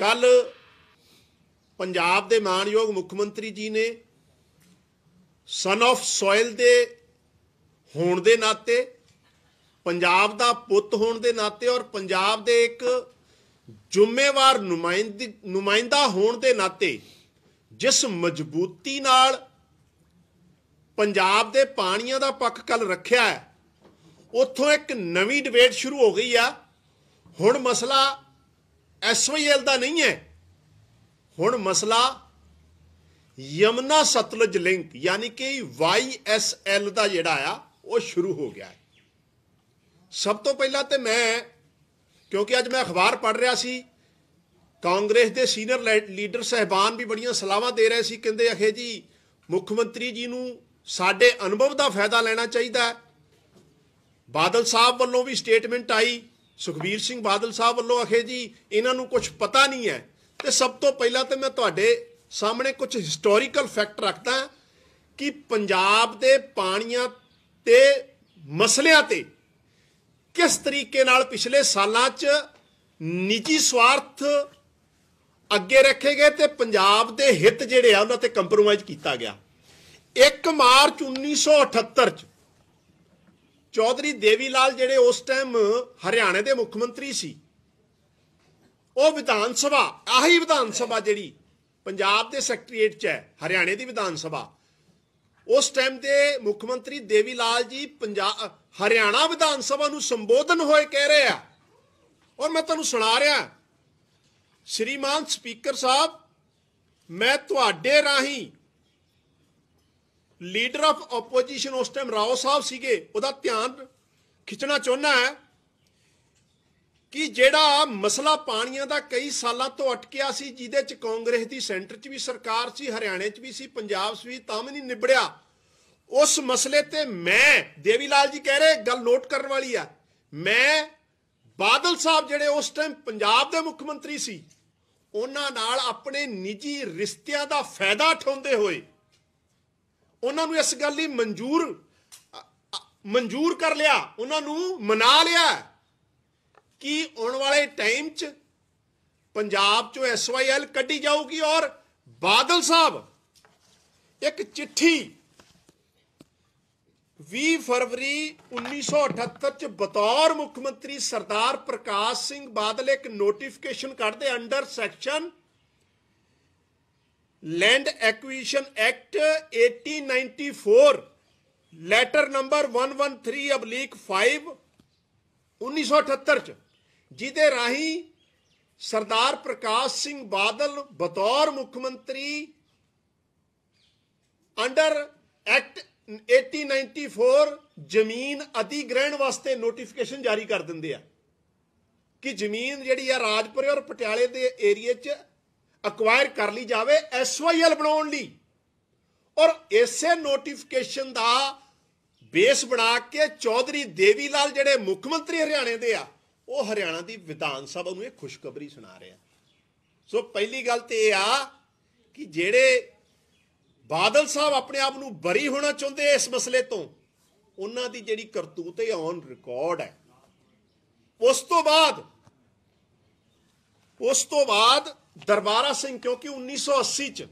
ਕੱਲ ਪੰਜਾਬ ਦੇ ਮਾਨਯੋਗ ਮੁੱਖ ਮੰਤਰੀ ਜੀ ਨੇ ਸਨ ਆਫ ਸੋਇਲ ਦੇ ਹੋਣ ਦੇ ਨਾਤੇ ਪੰਜਾਬ ਦਾ ਪੁੱਤ ਹੋਣ ਦੇ ਨਾਤੇ ਔਰ ਪੰਜਾਬ ਦੇ ਇੱਕ ਜ਼ਿੰਮੇਵਾਰ ਨੁਮਾਇੰਦਾ ਹੋਣ ਦੇ ਨਾਤੇ ਜਿਸ ਮਜ਼ਬੂਤੀ ਨਾਲ ਪੰਜਾਬ ਦੇ ਪਾਣੀਆਂ ਦਾ ਪੱਖ ਕੱਲ ਰੱਖਿਆ ਹੈ ਉੱਥੋਂ ਇੱਕ ਨਵੀਂ ਡਿਬੇਟ ਸ਼ੁਰੂ ਹੋ ਗਈ ਆ ਹੁਣ ਮਸਲਾ ਐਸਵਾਈਐਲ ਦਾ ਨਹੀਂ ਹੈ ਹੁਣ ਮਸਲਾ ਯਮਨਾ ਸਤਲਜ ਲਿੰਕ ਯਾਨੀ ਕਿ ਵਾਈਐਸਐਲ ਦਾ ਜਿਹੜਾ ਆ ਉਹ ਸ਼ੁਰੂ ਹੋ ਗਿਆ ਹੈ ਸਭ ਤੋਂ ਪਹਿਲਾਂ ਤੇ ਮੈਂ ਕਿਉਂਕਿ ਅੱਜ ਮੈਂ ਅਖਬਾਰ ਪੜ੍ਹ ਰਿਹਾ ਸੀ ਕਾਂਗਰਸ ਦੇ ਸੀਨੀਅਰ ਲੀਡਰ ਸਹਿਬਾਨ ਵੀ ਬੜੀਆਂ ਸਲਾਵਾਂ ਦੇ ਰਹੇ ਸੀ ਕਹਿੰਦੇ ਅਖੇ ਜੀ ਮੁੱਖ ਮੰਤਰੀ ਜੀ ਨੂੰ ਸਾਡੇ ਅਨੁਭਵ ਦਾ ਫਾਇਦਾ ਲੈਣਾ ਚਾਹੀਦਾ ਬਾਦਲ ਸਾਹਿਬ ਵੱਲੋਂ ਵੀ ਸਟੇਟਮੈਂਟ ਆਈ ਸੁਖਬੀਰ ਸਿੰਘ ਬਾਦਲ ਸਾਹਿਬ ਵੱਲੋਂ ਅਖੇ ਜੀ ਇਹਨਾਂ ਨੂੰ ਕੁਝ ਪਤਾ ਨਹੀਂ ਹੈ ਤੇ ਸਭ ਤੋਂ ਪਹਿਲਾਂ ਤੇ ਮੈਂ ਤੁਹਾਡੇ ਸਾਹਮਣੇ ਕੁਝ ਹਿਸਟੋਰੀਕਲ ਫੈਕਟ ਰੱਖਦਾ ਕਿ ਪੰਜਾਬ ਦੇ ਪਾਣੀਆਂ ਤੇ ਮਸਲਿਆਂ ਤੇ ਕਿਸ ਤਰੀਕੇ ਨਾਲ ਪਿਛਲੇ ਸਾਲਾਂ 'ਚ ਨਿੱਜੀ ਸਵਾਰਥ ਅੱਗੇ ਰੱਖੇ ਗਏ ਤੇ ਪੰਜਾਬ ਦੇ ਹਿੱਤ ਜਿਹੜੇ ਆ ਉਹਨਾਂ ਤੇ ਕੰਪਰੋਮਾਈਜ਼ ਕੀਤਾ ਗਿਆ 1 ਮਾਰਚ 1978 'ਚ ਚੌਧਰੀ ਦੇਵੀ ਲਾਲ ਜਿਹੜੇ ਉਸ ਟਾਈਮ ਹਰਿਆਣੇ ਦੇ ਮੁੱਖ ਮੰਤਰੀ ਸੀ ਉਹ ਵਿਧਾਨ ਸਭਾ ਆਹੀ ਵਿਧਾਨ ਸਭਾ ਜਿਹੜੀ ਪੰਜਾਬ ਦੇ ਸੈਕਟਰੀਏਟ 'ਚ ਹੈ ਹਰਿਆਣੇ ਦੀ ਵਿਧਾਨ ਸਭਾ ਉਸ ਟਾਈਮ ਤੇ ਮੁੱਖ ਮੰਤਰੀ ਦੇਵੀ ਲਾਲ ਜੀ ਪੰਜਾਬ ਹਰਿਆਣਾ ਵਿਧਾਨ ਸਭਾ ਨੂੰ ਸੰਬੋਧਨ ਹੋਏ ਕਹਿ ਰਹੇ ਆ ਔਰ ਮੈਂ ਤੁਹਾਨੂੰ ਸੁਣਾ ਰਿਹਾ ਸ਼੍ਰੀਮਾਨ ਸਪੀਕਰ ਸਾਹਿਬ ਮੈਂ ਤੁਹਾਡੇ ਰਾਹੀਂ ਲੀਡਰ ਆਫ ਆਪੋਜੀਸ਼ਨ ਉਸ ਟਾਈਮ ਰਾਓ ਸਾਹਿਬ ਸੀਗੇ ਉਹਦਾ ਧਿਆਨ ਖਿੱਚਣਾ ਚਾਹੁੰਦਾ ਹੈ ਕਿ ਜਿਹੜਾ ਮਸਲਾ ਪਾਣੀਆਂ ਦਾ ਕਈ ਸਾਲਾਂ ਤੋਂ ਅਟਕਿਆ ਸੀ ਜਿਹਦੇ ਚ ਕਾਂਗਰਸ ਦੀ ਸੈਂਟਰ 'ਚ ਵੀ ਸਰਕਾਰ ਸੀ ਹਰਿਆਣੇ 'ਚ ਵੀ ਸੀ ਪੰਜਾਬ 'ਚ ਵੀ ਤਾਂ ਵੀ ਨਹੀਂ ਨਿਬੜਿਆ ਉਸ ਮਸਲੇ ਤੇ ਮੈਂ ਦੇਵੀ ਲਾਲ ਜੀ ਕਹਿ ਰਹੇ ਗੱਲ ਨੋਟ ਕਰਨ ਵਾਲੀ ਆ ਮੈਂ ਬਾਦਲ ਸਾਹਿਬ ਜਿਹੜੇ ਉਸ ਟਾਈਮ ਪੰਜਾਬ ਦੇ ਮੁੱਖ ਮੰਤਰੀ ਸੀ ਉਹਨਾਂ ਨਾਲ ਆਪਣੇ ਨਿੱਜੀ ਰਿਸ਼ਤਿਆਂ ਦਾ ਫਾਇਦਾ ਠੋਂਦੇ ਹੋਏ ਉਹਨਾਂ ਨੂੰ ਇਸ ਗੱਲ ਲਈ ਮਨਜ਼ੂਰ ਮਨਜ਼ੂਰ ਕਰ ਲਿਆ ਉਹਨਾਂ ਨੂੰ ਮਨਾ ਲਿਆ ਕਿ ਆਉਣ ਵਾਲੇ ਟਾਈਮ 'ਚ ਪੰਜਾਬ 'ਚੋਂ ਐਸਵਾਈਐਲ ਕੱਢੀ ਜਾਊਗੀ ਔਰ ਬਾਦਲ ਸਾਹਿਬ ਇੱਕ ਚਿੱਠੀ 20 ਫਰਵਰੀ 1978 ਚ ਬਤੌਰ ਮੁੱਖ ਮੰਤਰੀ ਸਰਦਾਰ ਪ੍ਰਕਾਸ਼ ਸਿੰਘ ਬਾਦਲ ਇੱਕ ਨੋਟੀਫਿਕੇਸ਼ਨ ਕੱਢਦੇ under section land acquisition act 1894 letter number 113 ਅਬਲੀਕ 5 1978 ਚ ਜਿਹਦੇ ਰਾਹੀਂ ਸਰਦਾਰ ਪ੍ਰਕਾਸ਼ ਸਿੰਘ ਬਾਦਲ ਬਤੌਰ ਮੁੱਖ ਮੰਤਰੀ ਅੰਡਰ ਐਕਟ 1894 ਜ਼ਮੀਨ ਅਧਿਗ੍ਰਹਿਣ ਵਾਸਤੇ ਨੋਟੀਫਿਕੇਸ਼ਨ ਜਾਰੀ ਕਰ ਦਿੰਦੇ ਆ ਕਿ ਜ਼ਮੀਨ ਜਿਹੜੀ ਆ ਰਾਜਪੁਰੇ ਔਰ ਪਟਿਆਲੇ ਦੇ ਏਰੀਆ 'ਚ ਅਕਵਾਇਰ ਕਰ ਲਈ ਜਾਵੇ ਐਸਵਾਈਐਲ ਬਣਾਉਣ ਲਈ ਔਰ ਇਸੇ ਨੋਟੀਫਿਕੇਸ਼ਨ ਦਾ ਬੇਸ ਬਣਾ ਕੇ ਚੌਧਰੀ ਦੇਵੀ ਲਾਲ ਜਿਹੜੇ ਮੁੱਖ ਮੰਤਰੀ ਹਰਿਆਣੇ ਦੇ ਆ ਉਹ ਹਰਿਆਣਾ ਦੀ ਵਿਧਾਨ ਸਭਾ ਨੂੰ ਇਹ ਖੁਸ਼ਖਬਰੀ ਸੁਣਾ ਰਿਹਾ ਸੋ ਪਹਿਲੀ ਗੱਲ ਤੇ ਇਹ ਆ ਕਿ ਜਿਹੜੇ ਬਾਦਲ ਸਾਹਿਬ ਆਪਣੇ ਆਪ ਨੂੰ ਬਰੀ ਹੋਣਾ ਚਾਹੁੰਦੇ ਇਸ ਮਸਲੇ ਤੋਂ ਉਹਨਾਂ ਦੀ ਜਿਹੜੀ ਕਰਤੂਤ ਹੈ ਔਨ ਰਿਕਾਰਡ ਹੈ ਉਸ ਤੋਂ ਬਾਅਦ ਉਸ ਤੋਂ ਬਾਅਦ ਦਰਬਾਰਾ ਸਿੰਘ ਕਿਉਂਕਿ 1980 ਚ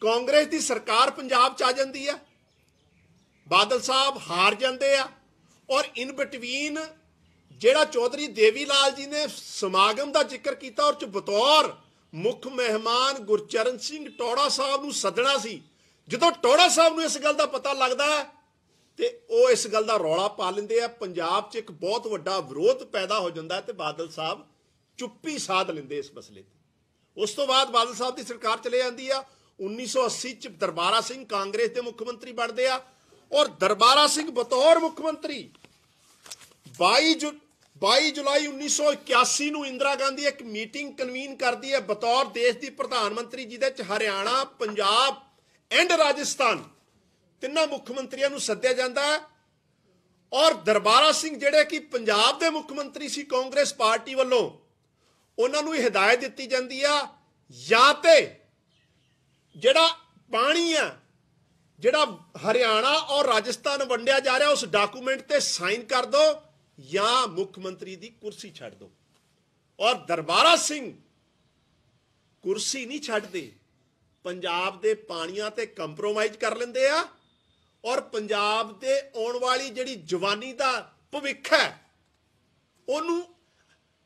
ਕਾਂਗਰਸ ਦੀ ਸਰਕਾਰ ਪੰਜਾਬ ਚ ਆ ਜਾਂਦੀ ਆ ਬਾਦਲ ਸਾਹਿਬ ਹਾਰ ਜਾਂਦੇ ਆ ਔਰ ਇਨ ਬਿਟਵੀਨ ਜਿਹੜਾ ਚੌਧਰੀ ਦੇਵੀ ਲਾਲ ਜੀ ਨੇ ਸਮਾਗਮ ਦਾ ਜ਼ਿਕਰ ਕੀਤਾ ਔਰ ਚ ਬਤੌਰ ਮੁੱਖ ਮਹਿਮਾਨ ਗੁਰਚਰਨ ਸਿੰਘ ਟੋੜਾ ਸਾਹਿਬ ਨੂੰ ਸੱਦਣਾ ਸੀ ਜਦੋਂ ਟੋੜਾ ਸਾਹਿਬ ਨੂੰ ਇਸ ਗੱਲ ਦਾ ਪਤਾ ਲੱਗਦਾ ਤੇ ਉਹ ਇਸ ਗੱਲ ਦਾ ਰੌਲਾ ਪਾ ਲੈਂਦੇ ਆ ਪੰਜਾਬ 'ਚ ਇੱਕ ਬਹੁਤ ਵੱਡਾ ਵਿਰੋਧ ਪੈਦਾ ਹੋ ਜਾਂਦਾ ਤੇ ਬਾਦਲ ਸਾਹਿਬ ਚੁੱਪੀ ਸਾਧ ਲੈਂਦੇ ਇਸ ਮਸਲੇ ਤੇ ਉਸ ਤੋਂ ਬਾਅਦ ਬਾਦਲ ਸਾਹਿਬ ਦੀ ਸਰਕਾਰ ਚਲੇ ਜਾਂਦੀ ਆ 1980 ਚ ਦਰਬਾਰਾ ਸਿੰਘ ਕਾਂਗਰਸ ਦੇ ਮੁੱਖ ਮੰਤਰੀ ਬਣਦੇ ਆ ਔਰ ਦਰਬਾਰਾ ਸਿੰਘ ਬਤੌਰ ਮੁੱਖ ਮੰਤਰੀ 22 ਜੁ 22 ਜੁਲਾਈ 1981 ਨੂੰ ਇੰਦਰਾ ਗਾਂਧੀ ਇੱਕ ਮੀਟਿੰਗ ਕਨਵੀਨ ਕਰਦੀ ਹੈ ਬਤੌਰ ਦੇਸ਼ ਦੀ ਪ੍ਰਧਾਨ ਮੰਤਰੀ ਜਿਹਦੇ ਚ ਹਰਿਆਣਾ ਪੰਜਾਬ ਐਂਡ ਰਾਜਸਥਾਨ ਤਿੰਨਾਂ ਮੁੱਖ ਮੰਤਰੀਆਂ ਨੂੰ ਸੱਦਿਆ ਜਾਂਦਾ ਹੈ ਔਰ ਦਰਬਾਰਾ ਸਿੰਘ ਜਿਹੜੇ ਕਿ ਪੰਜਾਬ ਦੇ ਮੁੱਖ ਮੰਤਰੀ ਸੀ ਕਾਂਗਰਸ ਪਾਰਟੀ ਵੱਲੋਂ ਉਹਨਾਂ ਨੂੰ ਹੀ ਹਦਾਇਤ ਦਿੱਤੀ ਜਾਂਦੀ ਆ ਜਾਂ ਤੇ ਜਿਹੜਾ ਪਾਣੀ ਆ ਜਿਹੜਾ ਹਰਿਆਣਾ ਔਰ ਰਾਜਸਥਾਨ ਵੰਡਿਆ ਜਾ ਰਿਹਾ ਉਸ ਡਾਕੂਮੈਂਟ ਤੇ ਸਾਈਨ ਕਰ ਦੋ ਜਾਂ ਮੁੱਖ ਮੰਤਰੀ ਦੀ ਕੁਰਸੀ ਛੱਡ ਦੋ ਔਰ ਦਰਬਾਰਾ ਸਿੰਘ ਕੁਰਸੀ ਨਹੀਂ ਛੱਡਦੇ ਪੰਜਾਬ ਦੇ ਪਾਣੀਆਂ ਤੇ ਕੰਪਰੋਮਾਈਜ਼ ਕਰ ਲੈਂਦੇ ਆ ਔਰ ਪੰਜਾਬ ਦੇ ਆਉਣ ਵਾਲੀ ਜਿਹੜੀ ਜਵਾਨੀ ਦਾ ਭਵਿੱਖ ਹੈ ਉਹਨੂੰ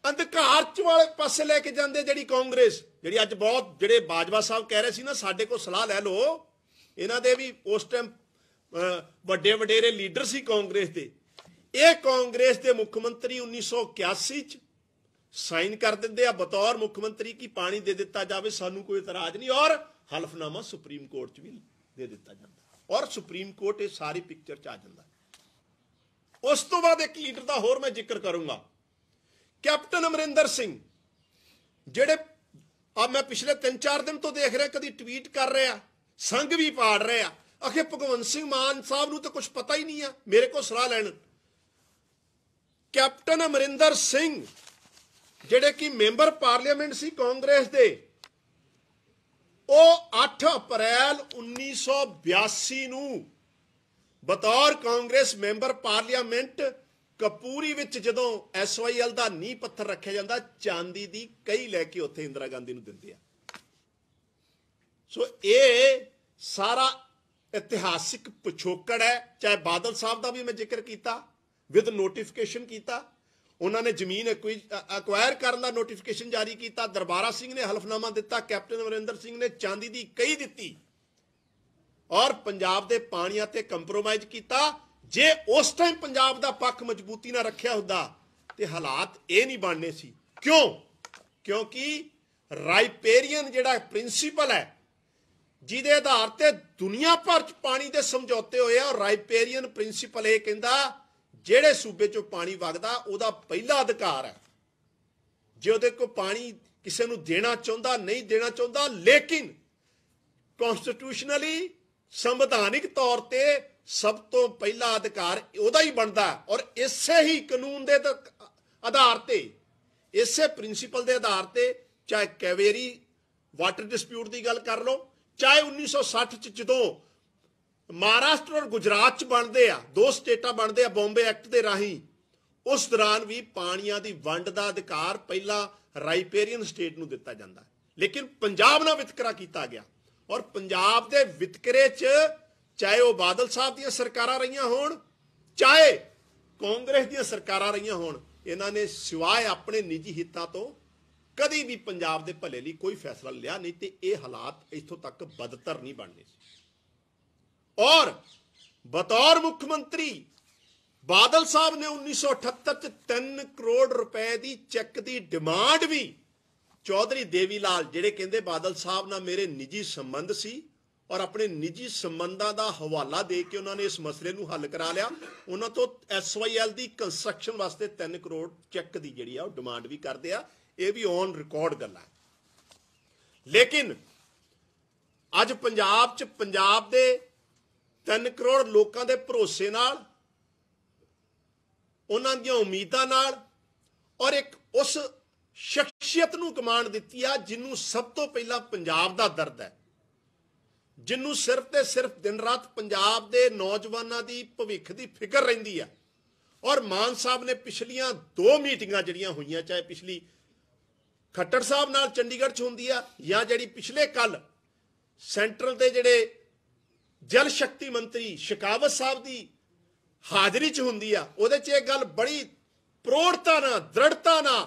ਅੰਧਕਾਰ ਚ ਵਾਲੇ ਪਾਸੇ ਲੈ ਕੇ ਜਾਂਦੇ ਜਿਹੜੀ ਕਾਂਗਰਸ ਜਿਹੜੀ ਅੱਜ ਬਹੁਤ ਜਿਹੜੇ ਬਾਜਵਾ ਸਾਹਿਬ ਕਹਿ ਰਹੇ ਸੀ ਨਾ ਸਾਡੇ ਕੋਲ ਸਲਾਹ ਲੈ ਲਓ ਇਹਨਾਂ ਦੇ ਵੀ ਉਸ ਟਾਈਮ ਵੱਡੇ ਵਡੇਰੇ ਲੀਡਰ ਸੀ ਕਾਂਗਰਸ ਦੇ ਇਹ ਕਾਂਗਰਸ ਦੇ ਮੁੱਖ ਮੰਤਰੀ 1981 ਚ ਸਾਈਨ ਕਰ ਦਿੰਦੇ ਆ ਬਤੌਰ ਮੁੱਖ ਮੰਤਰੀ ਕੀ ਪਾਣੀ ਦੇ ਦਿੱਤਾ ਜਾਵੇ ਸਾਨੂੰ ਕੋਈ ਇਤਰਾਜ਼ ਨਹੀਂ ਔਰ ਹਲਫਨਾਮਾ ਸੁਪਰੀਮ ਕੋਰਟ 'ਚ ਵੀ ਦੇ ਦਿੱਤਾ ਜਾਂਦਾ ਔਰ ਸੁਪਰੀਮ ਕੋਰਟ ਇਹ ਸਾਰੀ ਪਿਕਚਰ 'ਚ ਆ ਜਾਂਦਾ ਉਸ ਤੋਂ ਬਾਅਦ ਇੱਕ ਲੀਡਰ ਦਾ ਹੋਰ ਮੈਂ ਜ਼ਿਕਰ ਕਰੂੰਗਾ ਕੈਪਟਨ ਅਮਰਿੰਦਰ ਸਿੰਘ ਜਿਹੜੇ ਆ ਮੈਂ ਪਿਛਲੇ 3-4 ਦਿਨ ਤੋਂ ਦੇਖ ਰਿਹਾ ਕਦੀ ਟਵੀਟ ਕਰ ਰਿਹਾ ਸੰਗ ਵੀ ਪਾੜ ਰਿਹਾ ਅਖੇ ਭਗਵੰਤ ਸਿੰਘ ਮਾਨ ਸਾਹਿਬ ਨੂੰ ਤਾਂ ਕੁਝ ਪਤਾ ਹੀ ਨਹੀਂ ਆ ਮੇਰੇ ਕੋਲ ਸਰਾ ਲੈਣ ਕੈਪਟਨ ਅਮਰਿੰਦਰ ਸਿੰਘ ਜਿਹੜੇ ਕਿ ਮੈਂਬਰ ਪਾਰਲੀਮੈਂਟ ਸੀ ਕਾਂਗਰਸ ਦੇ ਉਹ 8 ਅਪ੍ਰੈਲ 1982 ਨੂੰ ਬਤੌਰ ਕਾਂਗਰਸ ਮੈਂਬਰ ਪਾਰਲੀਮੈਂਟ ਕਪੂਰੀ ਵਿੱਚ ਜਦੋਂ ਐਸਵਾਈਐਲ ਦਾ ਨੀ ਪੱਥਰ ਰੱਖਿਆ ਜਾਂਦਾ ਚਾਂਦੀ ਦੀ ਕਈ ਲੈ ਕੇ ਉੱਥੇ ਇੰਦਰਾ ਗਾਂਧੀ ਨੂੰ ਦਿੰਦੇ ਆ ਸੋ ਇਹ ਸਾਰਾ ਇਤਿਹਾਸਿਕ ਪਿਛੋਕੜ ਹੈ ਚਾਹੇ ਬਾਦਲ ਸਾਹਿਬ ਦਾ ਵੀ ਮੈਂ ਜ਼ਿਕਰ ਕੀਤਾ ਵਿਦ ਨੋਟੀਫਿਕੇਸ਼ਨ ਕੀਤਾ ਉਹਨਾਂ ਨੇ ਜ਼ਮੀਨ ਅਕਵਾਇਰ ਕਰਨ ਦਾ ਨੋਟੀਫਿਕੇਸ਼ਨ ਜਾਰੀ ਕੀਤਾ ਦਰਬਾਰਾ ਸਿੰਘ ਨੇ ਹਲਫਨਾਮਾ ਦਿੱਤਾ ਕੈਪਟਨ ਅਮਰਿੰਦਰ ਸਿੰਘ ਨੇ ਚਾਂਦੀ ਦੀ ਕਈ ਦਿੱਤੀ ਔਰ ਪੰਜਾਬ ਦੇ ਪਾਣੀਆਂ ਤੇ ਕੰਪਰੋਮਾਈਜ਼ ਕੀਤਾ ਜੇ ਉਸ ਟਾਈਮ ਪੰਜਾਬ ਦਾ ਪੱਖ ਮਜ਼ਬੂਤੀ ਨਾਲ ਰੱਖਿਆ ਹੁੰਦਾ ਤੇ ਹਾਲਾਤ ਇਹ ਨਹੀਂ ਬਣਨੇ ਸੀ ਕਿਉਂ ਕਿਉਂਕਿ ਰਾਈਪੇਰੀਅਨ ਜਿਹੜਾ ਪ੍ਰਿੰਸੀਪਲ ਹੈ ਜਿਹਦੇ ਆਧਾਰ ਤੇ ਦੁਨੀਆ ਭਰ ਚ ਪਾਣੀ ਦੇ ਸਮਝੌਤੇ ਹੋਏ ਆ ਰਾਈਪੇਰੀਅਨ ਪ੍ਰਿੰਸੀਪਲ ਇਹ ਕਹਿੰਦਾ ਜਿਹੜੇ ਸੂਬੇ ਚੋਂ ਪਾਣੀ ਵਗਦਾ ਉਹਦਾ ਪਹਿਲਾ ਅਧਿਕਾਰ ਹੈ ਜੇ ਉਹਦੇ ਕੋ ਪਾਣੀ ਕਿਸੇ ਨੂੰ ਦੇਣਾ ਚਾਹੁੰਦਾ ਨਹੀਂ ਦੇਣਾ ਚਾਹੁੰਦਾ ਲੇਕਿਨ ਕਨਸਟੀਟਿਊਸ਼ਨਲੀ ਸੰਵਿਧਾਨਿਕ ਤੌਰ ਤੇ ਸਭ ਤੋਂ ਪਹਿਲਾ ਅਧਿਕਾਰ ਉਹਦਾ ਹੀ ਬਣਦਾ ਔਰ ਇਸੇ ਹੀ ਕਾਨੂੰਨ ਦੇ ਆਧਾਰ ਤੇ ਇਸੇ ਪ੍ਰਿੰਸੀਪਲ ਦੇ ਆਧਾਰ ਤੇ ਚਾਹੇ ਕੈਵੇਰੀ ਵਾਟਰ ਡਿਸਪਿਊਟ ਦੀ ਗੱਲ ਕਰ ਲਓ ਚਾਹੇ 1960 ਚ ਜਦੋਂ ਮਹਾਰਾਸ਼ਟਰ ਔਰ ਗੁਜਰਾਤ ਚ ਬਣਦੇ ਆ ਦੋ ਸਟੇਟਾਂ ਬਣਦੇ ਆ ਬੰਬੇ ਐਕਟ ਦੇ ਰਾਹੀਂ ਉਸ ਦੌਰਾਨ ਵੀ ਪਾਣੀਆਂ ਦੀ ਵੰਡ ਦਾ ਅਧਿਕਾਰ ਪਹਿਲਾ ਰਾਈਪੇਰੀਅਨ ਸਟੇਟ ਨੂੰ ਦਿੱਤਾ ਜਾਂਦਾ ਲੇਕਿਨ ਪੰਜਾਬ ਨਾਲ ਵਿਤਕਰਾ ਕੀਤਾ ਗਿਆ ਔਰ ਪੰਜਾਬ ਦੇ ਵਿਤਕਰੇ 'ਚ ਚਾਹੇ ਉਹ ਬਾਦਲ ਸਾਹਿਬ ਦੀਆਂ ਸਰਕਾਰਾਂ ਰਹੀਆਂ ਹੋਣ ਚਾਹੇ ਕਾਂਗਰਸ ਦੀਆਂ ਸਰਕਾਰਾਂ ਰਹੀਆਂ ਹੋਣ ਇਹਨਾਂ ਨੇ ਸਿਵਾਏ ਆਪਣੇ ਨਿੱਜੀ ਹਿੱਤਾਂ ਤੋਂ ਕਦੀ ਵੀ ਪੰਜਾਬ ਦੇ ਭਲੇ ਲਈ ਕੋਈ ਫੈਸਲਾ ਲਿਆ ਨਹੀਂ ਤੇ ਇਹ ਹਾਲਾਤ ਇੱਥੋਂ ਤੱਕ ਬਦਤਰ ਨਹੀਂ ਬਣਨੇ ਔਰ ਬਤੌਰ ਮੁੱਖ ਮੰਤਰੀ ਬਾਦਲ ਸਾਹਿਬ ਨੇ 1978 ਚ 3 ਕਰੋੜ ਰੁਪਏ ਦੀ ਚੈੱਕ ਦੀ ਡਿਮਾਂਡ ਵੀ ਚੌਧਰੀ ਦੇਵੀ ਲਾਲ ਜਿਹੜੇ ਕਹਿੰਦੇ ਬਾਦਲ ਸਾਹਿਬ ਨਾਲ ਮੇਰੇ ਨਿੱਜੀ ਸੰਬੰਧ ਸੀ ਔਰ ਆਪਣੇ ਨਿੱਜੀ ਸੰਬੰਧਾਂ ਦਾ ਹਵਾਲਾ ਦੇ ਕੇ ਉਹਨਾਂ ਨੇ ਇਸ ਮਸਲੇ ਨੂੰ ਹੱਲ ਕਰਾ ਲਿਆ ਉਹਨਾਂ ਤੋਂ ਐਸਵਾਈਐਲ ਦੀ ਕੰਸਟਰਕਸ਼ਨ ਵਾਸਤੇ 3 ਕਰੋੜ ਚੈੱਕ ਦੀ ਜਿਹੜੀ ਆ ਉਹ ਡਿਮਾਂਡ ਵੀ ਕਰਦੇ ਆ ਇਹ ਵੀ ਔਨ ਰਿਕਾਰਡ ਗੱਲਾਂ ਲੇਕਿਨ ਅੱਜ ਪੰਜਾਬ 'ਚ ਪੰਜਾਬ ਦੇ 3 ਕਰੋੜ ਲੋਕਾਂ ਦੇ ਭਰੋਸੇ ਨਾਲ ਉਹਨਾਂ ਦੀਆਂ ਉਮੀਦਾਂ ਨਾਲ ਔਰ ਇੱਕ ਉਸ ਸ਼ਖਸੀਅਤ ਨੂੰ ਕਮਾਂਡ ਦਿੱਤੀ ਆ ਜਿਹਨੂੰ ਸਭ ਤੋਂ ਪਹਿਲਾਂ ਪੰਜਾਬ ਦਾ ਦਰਦ ਹੈ ਜਿੰਨੂੰ ਸਿਰਫ ਤੇ ਸਿਰਫ ਦਿਨ ਰਾਤ ਪੰਜਾਬ ਦੇ ਨੌਜਵਾਨਾਂ ਦੀ ਭਵਿੱਖ ਦੀ ਫਿਕਰ ਰਹਿੰਦੀ ਆ ਔਰ ਮਾਨ ਸਾਹਿਬ ਨੇ ਪਿਛਲੀਆਂ ਦੋ ਮੀਟਿੰਗਾਂ ਜਿਹੜੀਆਂ ਹੋਈਆਂ ਚਾਹੇ ਪਿਛਲੀ ਖੱਟਰ ਸਾਹਿਬ ਨਾਲ ਚੰਡੀਗੜ੍ਹ 'ਚ ਹੁੰਦੀ ਆ ਜਾਂ ਜਿਹੜੀ ਪਿਛਲੇ ਕੱਲ ਸੈਂਟਰਲ ਦੇ ਜਿਹੜੇ ਜਲ ਸ਼ਕਤੀ ਮੰਤਰੀ ਸ਼ਿਕਾਵਤ ਸਾਹਿਬ ਦੀ ਹਾਜ਼ਰੀ 'ਚ ਹੁੰਦੀ ਆ ਉਹਦੇ 'ਚ ਇਹ ਗੱਲ ਬੜੀ ਪ੍ਰੋੜਤਾ ਨਾਲ ਦ੍ਰਿੜਤਾ ਨਾਲ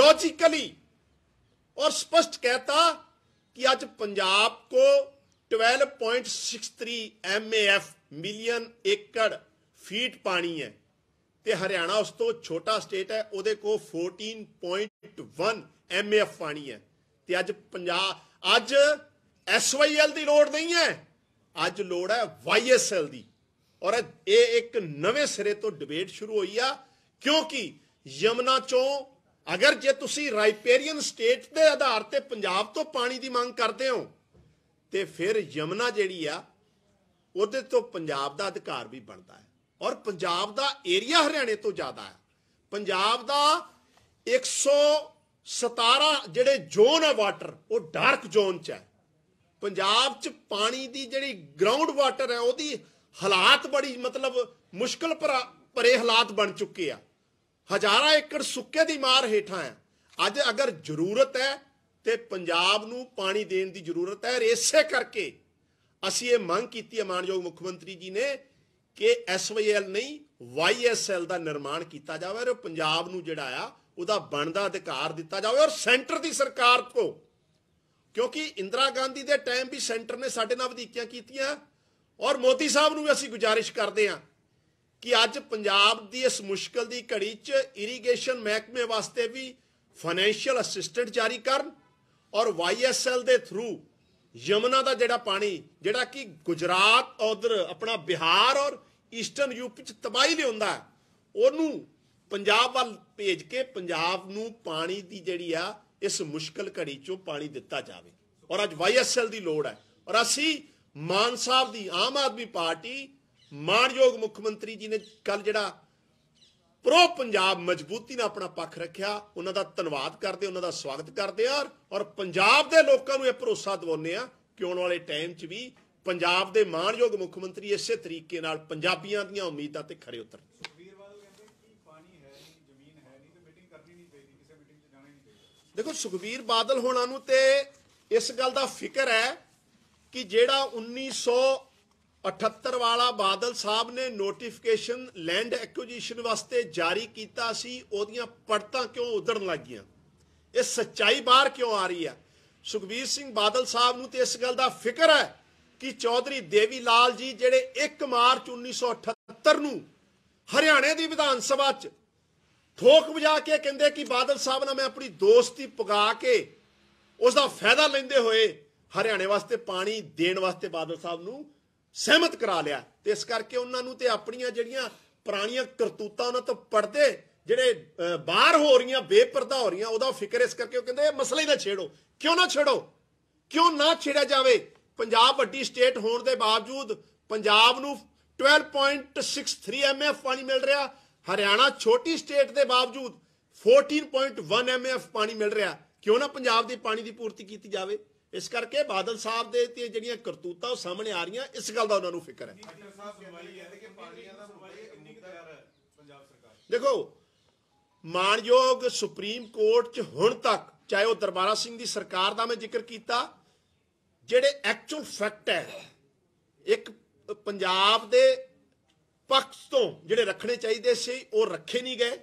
ਲੌਜੀਕਲੀ ਔਰ ਸਪਸ਼ਟ ਕਹਤਾ ਕਿ ਅੱਜ ਪੰਜਾਬ ਕੋ 12.63 MAF ਮਿਲੀਅਨ ਏਕੜ ਫੀਟ ਪਾਣੀ ਹੈ ਤੇ ਹਰਿਆਣਾ ਉਸ ਤੋਂ ਛੋਟਾ ਸਟੇਟ ਹੈ ਉਹਦੇ ਕੋਲ 14.1 MAF ਪਾਣੀ ਹੈ ਤੇ ਅੱਜ ਪੰਜਾਬ ਅੱਜ SYL ਦੀ ਲੋੜ ਨਹੀਂ ਹੈ ਅੱਜ ਲੋੜ ਹੈ YSL ਦੀ ਔਰ ਇਹ ਇੱਕ ਨਵੇਂ ਸਿਰੇ ਤੋਂ ਡਿਬੇਟ ਸ਼ੁਰੂ ਹੋਈ ਆ ਕਿਉਂਕਿ ਯਮਨਾ ਚੋਂ ਅਗਰ ਜੇ ਤੁਸੀਂ ਰਾਈਪੇਰੀਅਨ ਸਟੇਟ ਦੇ ਆਧਾਰ ਤੇ ਪੰਜਾਬ ਤੋਂ ਪਾਣੀ ਦੀ ਮੰਗ ਕਰਦੇ ਹੋ ਤੇ ਫਿਰ ਯਮਨਾ ਜਿਹੜੀ ਆ ਉਹਦੇ ਤੋਂ ਪੰਜਾਬ ਦਾ ਅਧਿਕਾਰ ਵੀ ਬਣਦਾ ਹੈ ਔਰ ਪੰਜਾਬ ਦਾ ਏਰੀਆ ਹਰਿਆਣੇ ਤੋਂ ਜ਼ਿਆਦਾ ਹੈ ਪੰਜਾਬ ਦਾ 117 ਜਿਹੜੇ ਜ਼ੋਨ ਹੈ ਵਾਟਰ ਉਹ ਡਾਰਕ ਜ਼ੋਨ ਚ ਹੈ ਪੰਜਾਬ ਚ ਪਾਣੀ ਦੀ ਜਿਹੜੀ ਗਰਾਊਂਡ ਵਾਟਰ ਹੈ ਉਹਦੀ ਹਾਲਾਤ ਬੜੀ ਮਤਲਬ ਮੁਸ਼ਕਲ ਭਰੇ ਹਾਲਾਤ ਬਣ ਚੁੱਕੇ ਆ ਹਜ਼ਾਰਾਂ ਏਕੜ ਸੁੱਕੇ ਦੀ ਮਾਰ ਹੇਠਾਂ ਹੈ ਅੱਜ ਅਗਰ ਜ਼ਰੂਰਤ ਹੈ ਤੇ ਪੰਜਾਬ ਨੂੰ ਪਾਣੀ ਦੇਣ ਦੀ ਜ਼ਰੂਰਤ ਹੈ ਇਸੇ ਕਰਕੇ ਅਸੀਂ ਇਹ ਮੰਗ ਕੀਤੀ ਹੈ ਮਾਨਯੋਗ ਮੁੱਖ ਮੰਤਰੀ ਜੀ ਨੇ ਕਿ ਐਸਵਾਈਐਲ ਨਹੀਂ ਵਾਈਐਸਐਲ ਦਾ ਨਿਰਮਾਣ ਕੀਤਾ ਜਾਵੇ ਔਰ ਪੰਜਾਬ ਨੂੰ ਜਿਹੜਾ ਆ ਉਹਦਾ ਬਣਦਾ ਅਧਿਕਾਰ ਦਿੱਤਾ ਜਾਵੇ ਔਰ ਸੈਂਟਰ ਦੀ ਸਰਕਾਰ ਤੋਂ ਕਿਉਂਕਿ ਇੰਦਰਾ ਗਾਂਧੀ ਦੇ ਟਾਈਮ ਵੀ ਸੈਂਟਰ ਨੇ ਸਾਡੇ ਨਾਲ ਵਧੀਕੀਆਂ ਕੀਤੀਆਂ ਔਰ ਮੋਦੀ ਸਾਹਿਬ ਨੂੰ ਵੀ ਅਸੀਂ ਗੁਜਾਰਿਸ਼ ਕਰਦੇ ਹਾਂ ਕਿ ਅੱਜ ਪੰਜਾਬ ਦੀ ਇਸ ਮੁਸ਼ਕਲ ਦੀ ਘੜੀ 'ਚ ਇਰੀਗੇਸ਼ਨ ਮਹਿਕਮੇ ਵਾਸਤੇ ਵੀ ਫਾਈਨੈਂਸ਼ੀਅਲ ਅਸਿਸਟੈਂਟ ਜਾਰੀ ਕਰਨ ਔਰ YSL ਦੇ ਥਰੂ ਯਮਨਾ ਦਾ ਜਿਹੜਾ ਪਾਣੀ ਜਿਹੜਾ ਕਿ ਗੁਜਰਾਤ ਉਧਰ ਆਪਣਾ ਬਿਹਾਰ ਔਰ ਈਸਟਰਨ ਯੂਪੀ ਚ ਤਬਾਹੀ ਲਿਆਉਂਦਾ ਉਹਨੂੰ ਪੰਜਾਬ ਵੱਲ ਭੇਜ ਕੇ ਪੰਜਾਬ ਨੂੰ ਪਾਣੀ ਦੀ ਜਿਹੜੀ ਆ ਇਸ ਮੁਸ਼ਕਲ ਘੜੀ ਚੋਂ ਪਾਣੀ ਦਿੱਤਾ ਜਾਵੇ ਔਰ ਅੱਜ YSL ਦੀ ਲੋੜ ਹੈ ਔਰ ਅਸੀਂ ਮਾਨ ਸਾਹਿਬ ਦੀ ਆਮ ਆਦਮੀ ਪਾਰਟੀ ਮਾਨਯੋਗ ਮੁੱਖ ਮੰਤਰੀ ਜੀ ਨੇ ਕੱਲ ਜਿਹੜਾ ਪ੍ਰੋ ਪੰਜਾਬ ਮਜ਼ਬੂਤੀ ਨਾਲ ਆਪਣਾ ਪੱਖ ਰੱਖਿਆ ਉਹਨਾਂ ਦਾ ਧੰਨਵਾਦ ਕਰਦੇ ਉਹਨਾਂ ਦਾ ਸਵਾਗਤ ਕਰਦੇ ਆ ਔਰ ਪੰਜਾਬ ਦੇ ਲੋਕਾਂ ਨੂੰ ਇਹ ਭਰੋਸਾ ਦਿਵਾਉਂਦੇ ਆ ਕਿ ਆਉਣ ਵਾਲੇ ਟਾਈਮ 'ਚ ਵੀ ਪੰਜਾਬ ਦੇ ਮਾਣਯੋਗ ਮੁੱਖ ਮੰਤਰੀ ਇਸੇ ਤਰੀਕੇ ਨਾਲ ਪੰਜਾਬੀਆਂ ਦੀਆਂ ਉਮੀਦਾਂ ਤੇ ਖਰੇ ਉਤਰਨ ਦੇਖੋ ਸੁਖਵੀਰ ਬਾਦਲ ਹੋਣਾ ਨੂੰ ਤੇ ਇਸ ਗੱਲ ਦਾ ਫਿਕਰ ਹੈ ਕਿ ਜਿਹੜਾ 1900 78 ਵਾਲਾ ਬਾਦਲ ਸਾਹਿਬ ਨੇ ਨੋਟੀਫਿਕੇਸ਼ਨ ਲੈਂਡ ਐਕੁਜੀਸ਼ਨ ਵਾਸਤੇ ਜਾਰੀ ਕੀਤਾ ਸੀ ਉਹਦੀਆਂ ਪੜਤਾਂ ਕਿਉਂ ਉਧੜਨ ਲੱਗੀਆਂ ਇਹ ਸੱਚਾਈ ਬਾਹਰ ਕਿਉਂ ਆ ਰਹੀ ਹੈ ਸੁਖਬੀਰ ਸਿੰਘ ਬਾਦਲ ਸਾਹਿਬ ਨੂੰ ਤੇ ਇਸ ਗੱਲ ਦਾ ਫਿਕਰ ਹੈ ਕਿ ਚੌਧਰੀ ਦੇਵੀ ਲਾਲ ਜੀ ਜਿਹੜੇ 1 ਮਾਰਚ 1978 ਨੂੰ ਹਰਿਆਣੇ ਦੀ ਵਿਧਾਨ ਸਭਾ 'ਚ ਥੋਕ ਵਜਾ ਕੇ ਕਹਿੰਦੇ ਕਿ ਬਾਦਲ ਸਾਹਿਬ ਨਾਲ ਮੈਂ ਆਪਣੀ ਦੋਸਤੀ ਪੁਗਾ ਕੇ ਉਸ ਦਾ ਫਾਇਦਾ ਲੈਂਦੇ ਹੋਏ ਹਰਿਆਣੇ ਵਾਸਤੇ ਪਾਣੀ ਦੇਣ ਵਾਸਤੇ ਬਾਦਲ ਸਾਹਿਬ ਨੂੰ ਸਹਿਮਤ ਕਰਾ ਲਿਆ ਤੇ ਇਸ ਕਰਕੇ ਉਹਨਾਂ ਨੂੰ ਤੇ ਆਪਣੀਆਂ ਜਿਹੜੀਆਂ ਪੁਰਾਣੀਆਂ ਕਰਤੂਤਾਂ ਉਹਨਾਂ ਤੋਂ ਪਰਦੇ ਜਿਹੜੇ ਬਾਹਰ ਹੋ ਰਹੀਆਂ ਬੇਪਰਦਾ ਹੋ ਰਹੀਆਂ ਉਹਦਾ ਫਿਕਰ ਇਸ ਕਰਕੇ ਉਹ ਕਹਿੰਦੇ ਇਹ ਮਸਲੇ ਨਾ ਛੇੜੋ ਕਿਉਂ ਨਾ ਛੇੜੋ ਕਿਉਂ ਨਾ ਛੇੜਿਆ ਜਾਵੇ ਪੰਜਾਬ ਵੱਡੀ ਸਟੇਟ ਹੋਣ ਦੇ ਬਾਵਜੂਦ ਪੰਜਾਬ ਨੂੰ 12.63 ਐਮਐਫ ਪਾਣੀ ਮਿਲ ਰਿਹਾ ਹਰਿਆਣਾ ਛੋਟੀ ਸਟੇਟ ਦੇ ਬਾਵਜੂਦ 14.1 ਐਮਐਫ ਪਾਣੀ ਮਿਲ ਰਿਹਾ ਕਿਉਂ ਨਾ ਪੰਜਾਬ ਦੀ ਪਾਣੀ ਦੀ ਪੂਰਤੀ ਕੀਤੀ ਜਾਵੇ ਇਸ ਕਰਕੇ ਬਾਦਲ ਸਾਹਿਬ ਦੇ ਤੇ ਜਿਹੜੀਆਂ ਕਰਤੂਤਾਂ ਉਹ ਸਾਹਮਣੇ ਆ ਰਹੀਆਂ ਇਸ ਗੱਲ ਦਾ ਉਹਨਾਂ ਨੂੰ ਫਿਕਰ ਹੈ ਦੇਖੋ ਮਾਨਯੋਗ ਸੁਪਰੀਮ ਕੋਰਟ 'ਚ ਹੁਣ ਤੱਕ ਚਾਹੇ ਉਹ ਦਰਬਾਰਾ ਸਿੰਘ ਦੀ ਸਰਕਾਰ ਦਾ ਮੈਂ ਜ਼ਿਕਰ ਕੀਤਾ ਜਿਹੜੇ ਐਕਚੁਅਲ ਫੈਕਟ ਹੈ ਇੱਕ ਪੰਜਾਬ ਦੇ ਪੱਖ ਤੋਂ ਜਿਹੜੇ ਰੱਖਣੇ ਚਾਹੀਦੇ ਸੀ ਉਹ ਰੱਖੇ ਨਹੀਂ ਗਏ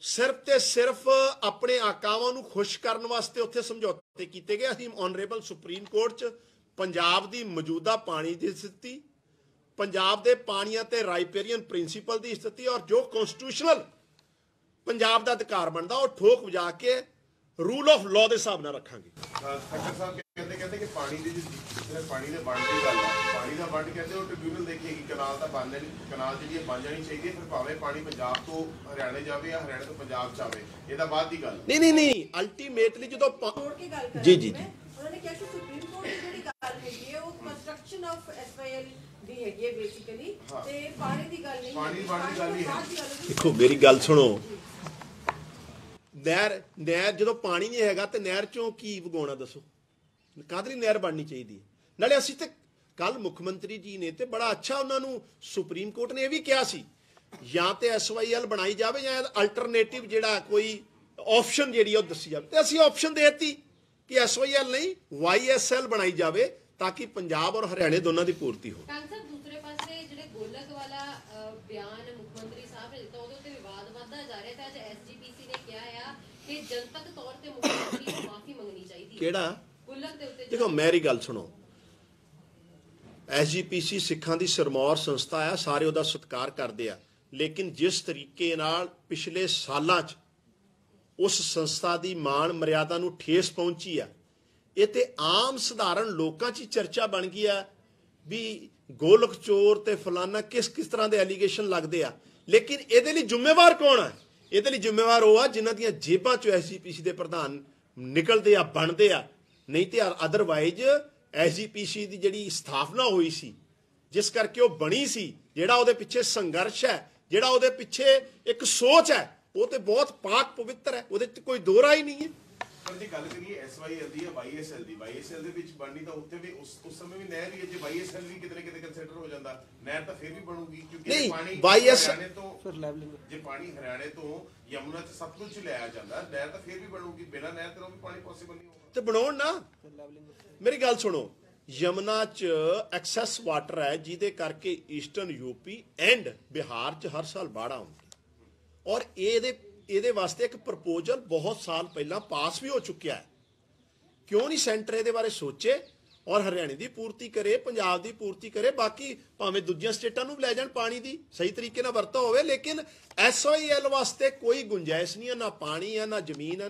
ਸਿਰਫ ਤੇ ਸਿਰਫ ਆਪਣੇ ਆਕਾਵਾਂ ਨੂੰ ਖੁਸ਼ ਕਰਨ ਵਾਸਤੇ ਉੱਥੇ ਸਮਝੌਤੇ ਕੀਤੇ ਗਏ ਅਸੀਂ ਆਨਰੇਬਲ ਸੁਪਰੀਮ ਕੋਰਟ 'ਚ ਪੰਜਾਬ ਦੀ ਮੌਜੂਦਾ ਪਾਣੀ ਦੀ ਸਥਿਤੀ ਪੰਜਾਬ ਦੇ ਪਾਣੀਆਂ ਤੇ ਰਾਈਪੇਰੀਅਨ ਪ੍ਰਿੰਸੀਪਲ ਦੀ ਸਥਿਤੀ ਔਰ ਜੋ ਕਨਸਟੀਟਿਊਸ਼ਨਲ ਪੰਜਾਬ ਦਾ ਅਧਿਕਾਰ ਬਣਦਾ ਉਹ ਠੋਕ ਵਜਾ ਕੇ ਰੂਲ ਆਫ ਲਾਅ ਦੇ ਹਿਸਾਬ ਨਾਲ ਰੱਖਾਂਗੇ ਕਹਿੰਦੇ ਕਿ ਪਾਣੀ ਦੇ ਜਿਹੜੇ ਪਾਣੀ ਦੇ ਵੰਡ ਦੀ ਗੱਲ ਆ ਪਾਣੀ ਦਾ ਵੰਡ ਕਹਿੰਦੇ ਉਹ ਟ੍ਰਿਬਿਊਨਲ ਦੇਖੇਗੀ ਕਨਾਲ ਦਾ ਬੰਦ ਨਹੀਂ ਕਨਾਲ ਜਿਹੜੀ ਬਣ ਜਾਣੀ ਚਾਹੀਦੀ ਹੈ ਫਿਰ ਭਾਵੇਂ ਪਾਣੀ ਪੰਜਾਬ ਤੋਂ ਹਰਿਆਣੇ ਜਾਵੇ ਜਾਂ ਹਰਿਆਣੇ ਤੋਂ ਪੰਜਾਬ ਜਾਵੇ ਇਹ ਤਾਂ ਬਾਅਦ ਦੀ ਗੱਲ ਨਹੀਂ ਨਹੀਂ ਨਹੀਂ ਅਲਟੀਮੇਟਲੀ ਜਦੋਂ ਤੋੜ ਕੇ ਗੱਲ ਕਰ ਜੀ ਜੀ ਜੀ ਉਹਨਾਂ ਨੇ ਕਿਹਾ ਕਿ ਸੁਪਰੀਮ ਕੋਰਟ ਦੀ ਜਿਹੜੀ ਗੱਲ ਹੈਗੀ ਹੈ ਉਹ ਕੰਸਟਰਕਸ਼ਨ ਆਫ ਐਸਵਾਈਐਲ ਦੀ ਹੈਗੀ ਹੈ ਬੇਸਿਕਲੀ ਤੇ ਪਾਣੀ ਦੀ ਗੱਲ ਨਹੀਂ ਪਾਣੀ ਦੀ ਵੰਡ ਦੀ ਗੱਲ ਹੀ ਹੈ ਦੇਖੋ ਮੇਰੀ ਗੱਲ ਸੁਣੋ ਨਹਿਰ ਨਹਿਰ ਜਦੋਂ ਪਾਣੀ ਨਹੀਂ ਹੈਗਾ ਤੇ ਨਹਿਰ ਚੋਂ ਕੀ ਵਗਾਉਣਾ ਦੱਸੋ ਕਾਦਰੀ ਨਹਿਰ ਬਣਨੀ ਚਾਹੀਦੀ ਹੈ ਨਾਲੇ ਅਸੀਂ ਤੇ ਕੱਲ ਮੁੱਖ ਮੰਤਰੀ ਜੀ ਨੇ ਤੇ ਬੜਾ ਅੱਛਾ ਉਹਨਾਂ ਨੂੰ ਸੁਪਰੀਮ ਕੋਰਟ ਨੇ ਇਹ ਵੀ ਕਿਹਾ ਸੀ ਜਾਂ ਤੇ ਐਸਵਾਈਐਲ ਬਣਾਈ ਜਾਵੇ ਜਾਂ ਅਲਟਰਨੇਟਿਵ ਜਿਹੜਾ ਕੋਈ ਆਪਸ਼ਨ ਜਿਹੜੀ ਉਹ ਦੱਸੀ ਜਾਵੇ ਤੇ ਅਸੀਂ ਆਪਸ਼ਨ ਦੇਤੀ ਕਿ ਐਸਵਾਈਐਲ ਨਹੀਂ ਵਾਈਐਸਐਲ ਬਣਾਈ ਜਾਵੇ ਤਾਂ ਕਿ ਪੰਜਾਬ ਔਰ ਹਰਿਆਣੇ ਦੋਨਾਂ ਦੀ ਪੂਰਤੀ ਹੋ ਕੰਗ ਸਰ ਦੂਸਰੇ ਪਾਸੇ ਜਿਹੜੇ ਗੋਲਕ ਵਾਲਾ ਬਿਆਨ ਮੁੱਖ ਮੰਤਰੀ ਸਾਹਿਬ ਨੇ ਦਿੱਤਾ ਉਹਦੇ ਉੱਤੇ ਵਿਵਾਦ ਵਧਦਾ ਜਾ ਰਿਹਾ ਤਾਂ ਅੱਜ ਐਸਜੀਪੀਸੀ ਨੇ ਕਿਹਾ ਆ ਕਿ ਜਨਤਕ ਤੌਰ ਤੇ ਮੁੱਖ ਮੰਤਰੀ ਨੂੰ ਮਾਫੀ ਮੰਗਣੀ ਚਾਹੀਦੀ ਹੈ ਕਿਹੜਾ ਦੇਖੋ ਮੇਰੀ ਗੱਲ ਸੁਣੋ ਐਸਜੀਪੀਸੀ ਸਿੱਖਾਂ ਦੀ ਸਰਮੌਰ ਸੰਸਥਾ ਆ ਸਾਰੇ ਉਹਦਾ ਸਤਿਕਾਰ ਕਰਦੇ ਆ ਲੇਕਿਨ ਜਿਸ ਤਰੀਕੇ ਨਾਲ ਪਿਛਲੇ ਸਾਲਾਂ 'ਚ ਉਸ ਸੰਸਥਾ ਦੀ ਮਾਣ ਮਰਿਆਦਾ ਨੂੰ ਠੇਸ ਪਹੁੰਚੀ ਆ ਇਹ ਤੇ ਆਮ ਸਧਾਰਨ ਲੋਕਾਂ 'ਚ ਚਰਚਾ ਬਣ ਗਈ ਆ ਵੀ ਗੋਲਕ ਚੋਰ ਤੇ ਫਲਾਨਾ ਕਿਸ ਕਿਸ ਤਰ੍ਹਾਂ ਦੇ ਐਲੀਗੇਸ਼ਨ ਲੱਗਦੇ ਆ ਲੇਕਿਨ ਇਹਦੇ ਲਈ ਜ਼ਿੰਮੇਵਾਰ ਕੌਣ ਆ ਇਹਦੇ ਲਈ ਜ਼ਿੰਮੇਵਾਰ ਉਹ ਆ ਜਿਨ੍ਹਾਂ ਦੀਆਂ ਜੇਬਾਂ 'ਚੋਂ ਐਸਜੀਪੀਸੀ ਦੇ ਪ੍ਰਧਾਨ ਨਿਕਲਦੇ ਆ ਬਣਦੇ ਆ ਨਹੀਂ ਤੇ ਅਦਰਵਾਈਜ਼ ਐਸਜੀਪੀਸੀ ਦੀ ਜਿਹੜੀ ਸਥਾਪਨਾ ਹੋਈ ਸੀ ਜਿਸ ਕਰਕੇ ਉਹ ਬਣੀ ਸੀ ਜਿਹੜਾ ਉਹਦੇ ਪਿੱਛੇ ਸੰਘਰਸ਼ ਹੈ ਜਿਹੜਾ ਉਹਦੇ ਪਿੱਛੇ ਇੱਕ ਸੋਚ ਹੈ ਉਹ ਤੇ ਬਹੁਤ ਪਾਕ ਪਵਿੱਤਰ ਹੈ ਉਹਦੇ ਤੇ ਕੋਈ ਦੋਰਾ ਹੀ ਨਹੀਂ ਹੈ ਪਰ ਜੇ ਗੱਲ ਕਰੀਏ ਐਸਵਾਈਐਲ ਦੀ ਜਾਂ ਵਾਈਐਸਐਲ ਦੀ ਵਾਈਐਸਐਲ ਦੇ ਵਿੱਚ ਬਣਨੀ ਤਾਂ ਉੱਥੇ ਵੀ ਉਸ ਉਸ ਸਮੇਂ ਵੀ ਨਹਿਰ ਹੀ ਹੈ ਜੇ ਵਾਈਐਸਐਲ ਵੀ ਕਿਤੇ ਨਾ ਕਿਤੇ ਕੰਸੀਡਰ ਹੋ ਜਾਂਦਾ ਨਹਿਰ ਤਾਂ ਫਿਰ ਵੀ ਬਣੂਗੀ ਕਿਉਂਕਿ ਪਾਣੀ ਹਰਿਆਣੇ ਤੋਂ ਫਿਰ ਲੈਵਲਿੰਗ ਜੇ ਪਾਣੀ ਹਰਿਆਣੇ ਤੋਂ ਯਮੁਨਾ ਚ ਸਤਲੁਜ ਚ ਲਿਆ ਜਾਂਦਾ ਨਹਿਰ ਤਾਂ ਫਿਰ ਵੀ ਬਣੂਗੀ ਬਿਨਾਂ ਨਹਿਰ ਤੋਂ ਵੀ ਪਾਣੀ ਪੋਸੀਬਲ ਨਹੀਂ ਹੋਊਗਾ ਤੇ ਬਣਾਉਣ ਨਾ ਮੇਰੀ ਗੱਲ ਸੁਣੋ ਯਮਨਾ ਚ ਐਕਸੈਸ ਵਾਟਰ ਹੈ ਜਿਹਦੇ ਕਰਕੇ ਈਸਟਰਨ ਯੂਪੀ ਐਂਡ ਬਿਹਾਰ ਚ ਹਰ ਸਾਲ ਬਾੜਾ ਆਉਂਦੀ ਔਰ ਇਹਦੇ ਇਹਦੇ ਵਾਸਤੇ ਇੱਕ ਪ੍ਰਪੋਜ਼ਲ ਬਹੁਤ ਸਾਲ ਪਹਿਲਾਂ ਪਾਸ ਵੀ ਹੋ ਚੁੱਕਿਆ ਹੈ ਕਿਉਂ ਨਹੀਂ ਸੈਂਟਰ ਇਹਦੇ ਬਾਰੇ ਸੋਚੇ ਔਰ ਹਰਿਆਣੇ ਦੀ ਪੂਰਤੀ ਕਰੇ ਪੰਜਾਬ ਦੀ ਪੂਰਤੀ ਕਰੇ ਬਾਕੀ ਭਾਵੇਂ ਦੂਜੀਆਂ ਸਟੇਟਾਂ ਨੂੰ ਲੈ ਜਾਣ ਪਾਣੀ ਦੀ ਸਹੀ ਤਰੀਕੇ ਨਾਲ ਵਰਤੋਂ ਹੋਵੇ ਲੇਕਿਨ ਐਸਓਐਲ e ਵਾਸਤੇ ਕੋਈ ਗੁੰਜਾਇਸ਼ ਨਹੀਂ ਹੈ ਨਾ ਪਾਣੀ ਹੈ ਨਾ ਜ਼ਮੀਨ ਹੈ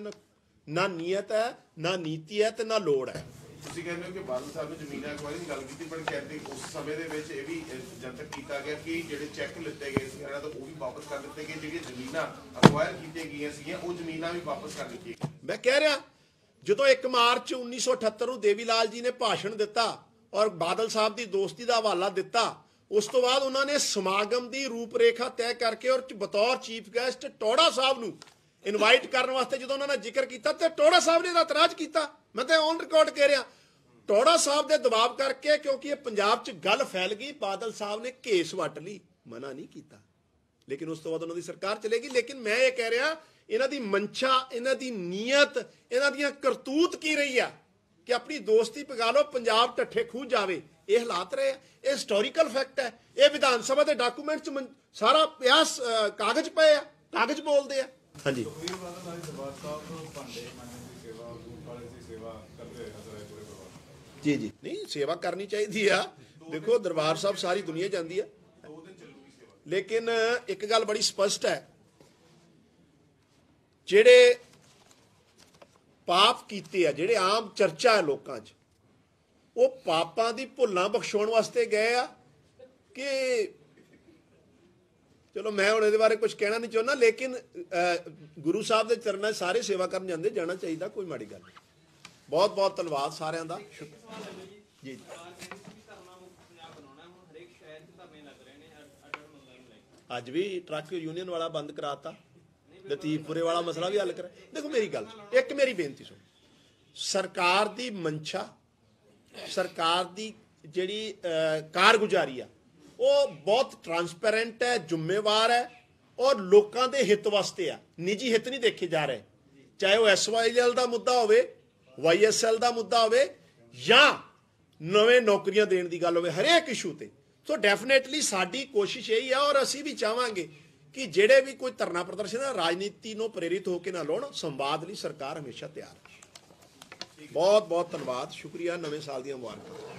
ਨਾ ਨੀਅਤ ਹੈ ਨਾ ਨੀਤੀ ਹੈ ਤੇ ਨਾ ਲੋੜ ਹੈ ਤੁਸੀਂ ਕਹਿੰਦੇ ਹੋ ਕਿ ਬਾਦਲ ਸਾਹਿਬ ਨੇ ਜ਼ਮੀਨ ਐਕਵਾਇਰੀ ਦੀ ਗੱਲ ਕੀਤੀ ਪਰ ਕਹਿੰਦੇ ਉਸ ਸਮੇਂ ਦੇ ਵਿੱਚ ਇਹ ਵੀ ਜਦ ਤੱਕ ਕੀਤਾ ਗਿਆ ਕਿ ਜਿਹੜੇ ਚੈੱਕ ਲਿੱਤੇ ਗਏ ਸੀ ਇਹਨਾਂ ਤਾਂ ਉਹ ਵੀ ਵਾਪਸ ਕਰ ਦਿੱਤੇ ਗਏ ਜਿਹੜੀਆਂ ਜ਼ਮੀਨਾਂ ਐਕਵਾਇਰ ਕੀਤੀਆਂ ਗਈਆਂ ਸੀਗੀਆਂ ਉਹ ਜ਼ਮੀਨਾਂ ਵੀ ਵਾਪਸ ਕਰ ਦਿੱਤੀਆਂ ਮੈਂ ਕਹਿ ਰਿਹਾ ਜਦੋਂ 1 ਮਾਰਚ 1978 ਨੂੰ ਦੇਵੀ ਲਾਲ ਜੀ ਨੇ ਭਾਸ਼ਣ ਦਿੱਤਾ ਔਰ ਬਾਦਲ ਸਾਹਿਬ ਦੀ ਦੋਸਤੀ ਦਾ ਹਵਾਲਾ ਦਿੱਤਾ ਉਸ ਤੋਂ ਬਾਅਦ ਉਹਨਾਂ ਨੇ ਸਮਾਗਮ ਦੀ ਰੂਪਰੇਖਾ ਤੈਅ ਕਰਕੇ ਔਰ ਬਤੌਰ ਚੀਫ ਗੈਸਟ ਟੋੜਾ ਸਾਹਿਬ ਨੂੰ ਇਨਵਾਈਟ ਕਰਨ ਵਾਸਤੇ ਜਦੋਂ ਉਹਨਾਂ ਨੇ ਜ਼ਿਕਰ ਕੀਤਾ ਤੇ ਟੋੜਾ ਸਾਹਿਬ ਨੇ ਇਹਦਾ ਇਤਰਾਜ਼ ਕੀਤਾ ਮੈਂ ਤੇ ਔਨ ਰਿਕਾਰਡ ਕਹਿ ਰਿਹਾ ਟੋੜਾ ਸਾਹਿਬ ਦੇ ਦਬਾਅ ਕਰਕੇ ਕਿਉਂਕਿ ਇਹ ਪੰਜਾਬ 'ਚ ਗੱਲ ਫੈਲ ਗਈ ਬਾਦਲ ਸਾਹਿਬ ਨੇ ਕੇਸ ਵਟ ਲਈ ਮਨਾ ਨਹੀਂ ਕੀਤਾ ਲੇਕਿਨ ਉਸ ਤੋਂ ਬਾਅਦ ਉਹਨਾਂ ਦੀ ਸਰਕਾਰ ਚਲੇਗੀ ਲੇਕਿਨ ਮੈਂ ਇਹ ਕਹਿ ਰਿਹਾ ਇਹਨਾਂ ਦੀ ਮਨਸ਼ਾ ਇਹਨਾਂ ਦੀ ਨੀਅਤ ਇਹਨਾਂ ਦੀਆਂ ਕਰਤੂਤ ਕੀ ਰਹੀ ਆ ਕਿ ਆਪਣੀ ਦੋਸਤੀ ਪਗਾ ਲਓ ਪੰਜਾਬ ਟੱਠੇ ਖੂ ਜਾਵੇ ਇਹ ਹਾਲਾਤ ਰਹੇ ਇਹ ਹਿਸਟੋਰੀਕਲ ਫੈਕਟ ਹੈ ਇਹ ਵਿਧਾਨ ਸਭਾ ਦੇ ਡਾਕੂਮੈਂਟਸ 'ਚ ਸਾਰਾ ਪਿਆਸ ਕਾਗਜ਼ ਪਏ ਆ ਕਾਗਜ਼ ਬੋਲਦੇ ਆ ਹਾਂਜੀ ਦਰਬਾਰ ਸਾਹਿਬ ਭਾਂਡੇ ਦੀ ਸੇਵਾ ਸੇਵਾ ਕਰਦੇ ਜੀ ਜੀ ਨਹੀਂ ਸੇਵਾ ਕਰਨੀ ਚਾਹੀਦੀ ਆ ਦੇਖੋ ਦਰਬਾਰ ਸਾਹਿਬ ਸਾਰੀ ਦੁਨੀਆ ਜਾਂਦੀ ਆ ਲੇਕਿਨ ਇੱਕ ਗੱਲ ਬੜੀ ਸਪਸ਼ਟ ਹੈ ਜਿਹੜੇ ਪਾਪ ਕੀਤੇ ਆ ਜਿਹੜੇ ਆਮ ਚਰਚਾ ਹੈ ਲੋਕਾਂ 'ਚ ਉਹ ਪਾਪਾਂ ਦੀ ਭੁੱਲਾਂ ਬਖਸ਼ਾਉਣ ਵਾਸਤੇ ਗਏ ਆ ਕਿ ਚਲੋ ਮੈਂ ਹੁਣ ਇਹਦੇ ਬਾਰੇ ਕੁਝ ਕਹਿਣਾ ਨਹੀਂ ਚਾਹੁੰਦਾ ਲੇਕਿਨ ਗੁਰੂ ਸਾਹਿਬ ਦੇ ਚਰਨਾਂ 'ਚ ਸਾਰੇ ਸੇਵਾ ਕਰਨ ਜਾਂਦੇ ਜਾਣਾ ਚਾਹੀਦਾ ਕੋਈ ਮਾੜੀ ਗੱਲ ਨਹੀਂ ਬਹੁਤ ਬਹੁਤ ਧੰਨਵਾਦ ਸਾਰਿਆਂ ਦਾ ਜੀ ਜੀ ਅੱਜ ਵੀ ਟਰੱਕ ਯੂਨੀਅਨ ਵਾਲਾ ਬੰਦ ਕਰਾਤਾ ਲਤੀਫਪੁਰੇ ਵਾਲਾ ਮਸਲਾ ਵੀ ਹੱਲ ਕਰ ਦੇਖੋ ਮੇਰੀ ਗੱਲ ਇੱਕ ਮੇਰੀ ਬੇਨਤੀ ਸੁਣ ਸਰਕਾਰ ਦੀ ਮਨਸ਼ਾ ਸਰਕਾਰ ਦੀ ਜਿਹੜੀ ਕਾਰਗੁਜ਼ਾਰੀ ਆ ਉਹ ਬਹੁਤ ਟਰਾਂਸਪੈਰੈਂਟ ਹੈ ਜ਼ਿੰਮੇਵਾਰ ਹੈ ਔਰ ਲੋਕਾਂ ਦੇ ਹਿੱਤ ਵਾਸਤੇ ਆ ਨਿੱਜੀ ਹਿੱਤ ਨਹੀਂ ਦੇਖੇ ਜਾ ਰਹੇ ਚਾਹੇ ਉਹ ਐਸਵਾਈਐਲ ਦਾ ਮੁੱਦਾ ਹੋਵੇ ਵਾਈਐਸਐਲ ਦਾ ਮੁੱਦਾ ਹੋਵੇ ਜਾਂ ਨਵੇਂ ਨੌਕਰੀਆਂ ਦੇਣ ਦੀ ਗੱਲ ਹੋਵੇ ਹਰੇਕ ਇਸ਼ੂ ਤੇ ਸੋ ਡੈਫੀਨੇਟਲੀ ਸਾਡੀ ਕੋਸ਼ਿਸ਼ ਇਹੀ ਹੈ ਔਰ ਅਸੀਂ ਵੀ ਚਾਹਾਂਗੇ ਕਿ ਜਿਹੜੇ ਵੀ ਕੋਈ ਧਰਨਾ ਪ੍ਰਦਰਸ਼ਨ ਹੈ ਰਾਜਨੀਤੀ ਨੂੰ ਪ੍ਰੇਰਿਤ ਹੋ ਕੇ ਨਾ ਲੋਣ ਸੰਵਾਦ ਲਈ ਸਰਕਾਰ ਹਮੇਸ਼ਾ ਤਿਆਰ ਹੈ ਬਹੁਤ ਬਹੁਤ ਧੰਨਵਾਦ ਸ਼ੁਕਰੀਆ ਨਵੇਂ ਸਾਲ ਦੀਆਂ ਮੁਬਾਰਕਾਂ